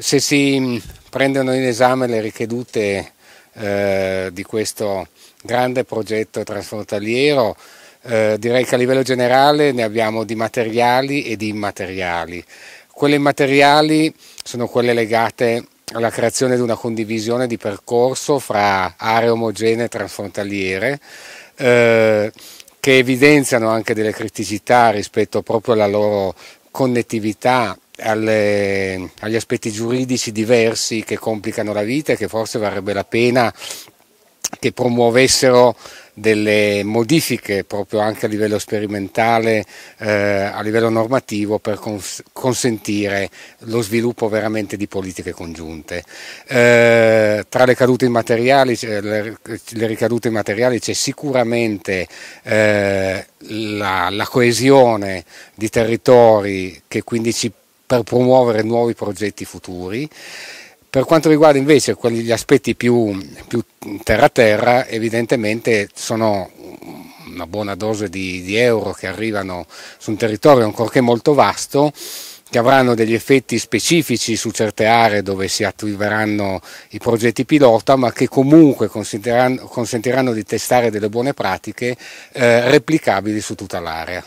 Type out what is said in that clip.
Se si mm, prendono in esame le ricadute eh, di questo grande progetto trasfrontaliero, eh, direi che a livello generale ne abbiamo di materiali e di immateriali. Quelle immateriali sono quelle legate alla creazione di una condivisione di percorso fra aree omogenee trasfrontaliere eh, che evidenziano anche delle criticità rispetto proprio alla loro connettività alle, agli aspetti giuridici diversi che complicano la vita e che forse varrebbe la pena che promuovessero delle modifiche proprio anche a livello sperimentale, eh, a livello normativo per cons consentire lo sviluppo veramente di politiche congiunte. Eh, tra le, le, le, ricadute materiali c'è sicuramente eh, la, la coesione di territori che quindi ci per promuovere nuovi progetti futuri. Per quanto riguarda invece quelli, gli aspetti più, più terra-terra, evidentemente sono una buona dose di, di, euro che arrivano su un territorio ancorché molto vasto che avranno degli effetti specifici su certe aree dove si attiveranno i progetti pilota, ma che comunque consentiranno, consentiranno di testare delle buone pratiche eh, replicabili su tutta l'area.